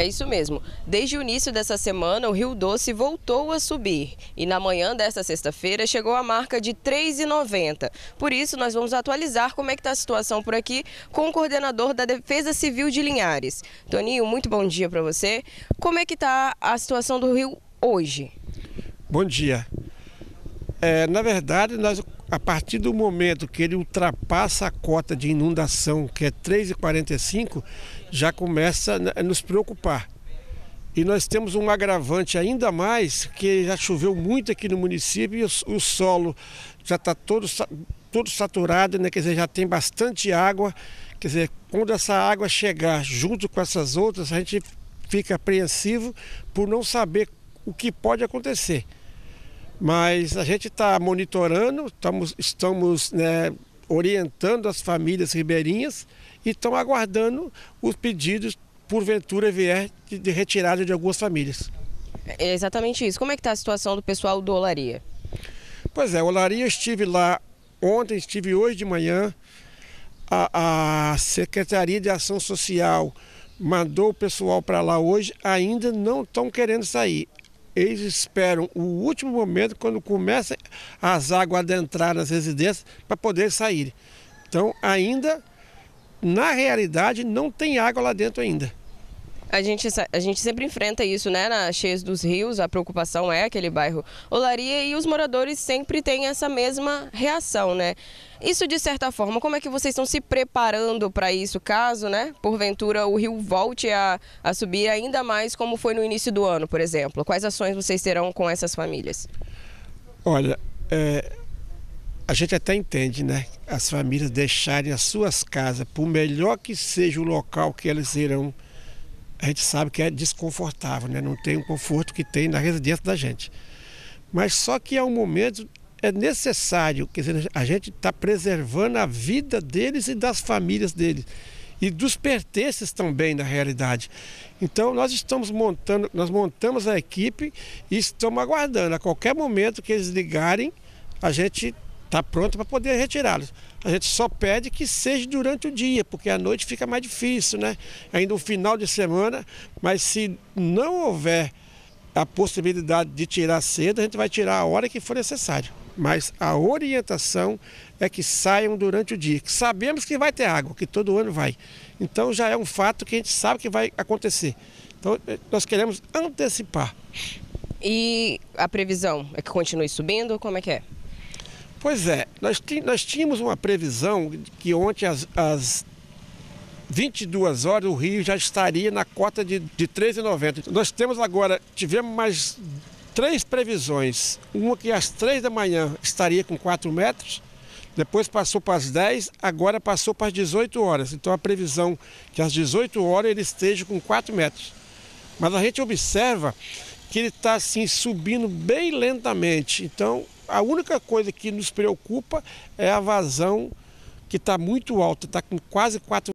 É isso mesmo. Desde o início dessa semana, o Rio Doce voltou a subir e na manhã desta sexta-feira chegou à marca de 3,90. Por isso, nós vamos atualizar como é que está a situação por aqui com o coordenador da Defesa Civil de Linhares. Toninho, muito bom dia para você. Como é que está a situação do rio hoje? Bom dia. É, na verdade, nós a partir do momento que ele ultrapassa a cota de inundação, que é 3,45, já começa a nos preocupar. E nós temos um agravante ainda mais, que já choveu muito aqui no município e o, solo já está todo, todo saturado, né? quer dizer, já tem bastante água. Quer dizer, quando essa água chegar junto com essas outras, a gente fica apreensivo por não saber o que pode acontecer. Mas a gente está monitorando, estamos, estamos né, orientando as famílias ribeirinhas e estão aguardando os pedidos, porventura vier, de, de retirada de algumas famílias. É exatamente isso. Como é que está a situação do pessoal do Olaria? Pois é, Olaria estive lá ontem, estive hoje de manhã. A, a Secretaria de Ação Social mandou o pessoal para lá hoje, ainda não estão querendo sair eles esperam o último momento, quando começam as águas a adentrar nas residências, para poder sair. Então, ainda, na realidade, não tem água lá dentro ainda. A gente, a gente sempre enfrenta isso, né? Nas cheias dos rios, a preocupação é aquele bairro Olaria e os moradores sempre têm essa mesma reação, né? Isso de certa forma, como é que vocês estão se preparando para isso, caso, né? Porventura o rio volte a, a subir ainda mais como foi no início do ano, por exemplo? Quais ações vocês terão com essas famílias? Olha, é, a gente até entende, né? As famílias deixarem as suas casas, por melhor que seja o local que elas irão a gente sabe que é desconfortável, né? não tem o conforto que tem na residência da gente. Mas só que é um momento é necessário, quer dizer, a gente está preservando a vida deles e das famílias deles e dos pertences também na realidade. Então nós estamos montando, nós montamos a equipe e estamos aguardando a qualquer momento que eles ligarem, a gente está pronto para poder retirá-los. A gente só pede que seja durante o dia, porque à noite fica mais difícil, né? Ainda o final de semana, mas se não houver a possibilidade de tirar cedo, a gente vai tirar a hora que for necessário. Mas a orientação é que saiam durante o dia. Sabemos que vai ter água, que todo ano vai. Então já é um fato que a gente sabe que vai acontecer. Então eh, nós queremos antecipar. E a previsão é que continue subindo? Como é que é? Pois é, nós, nós tínhamos uma previsão que ontem às, às 22 horas o Rio já estaria na cota de, de 13,90. Nós temos agora, tivemos mais três previsões. Uma que às 3 da manhã estaria com 4 metros, depois passou para as 10, agora passou para as 18 horas. Então a previsão que às 18 horas ele esteja com 4 metros. Mas a gente observa que ele está assim subindo bem lentamente. Então a única coisa que nos preocupa é a vazão que está muito alta, está com quase 4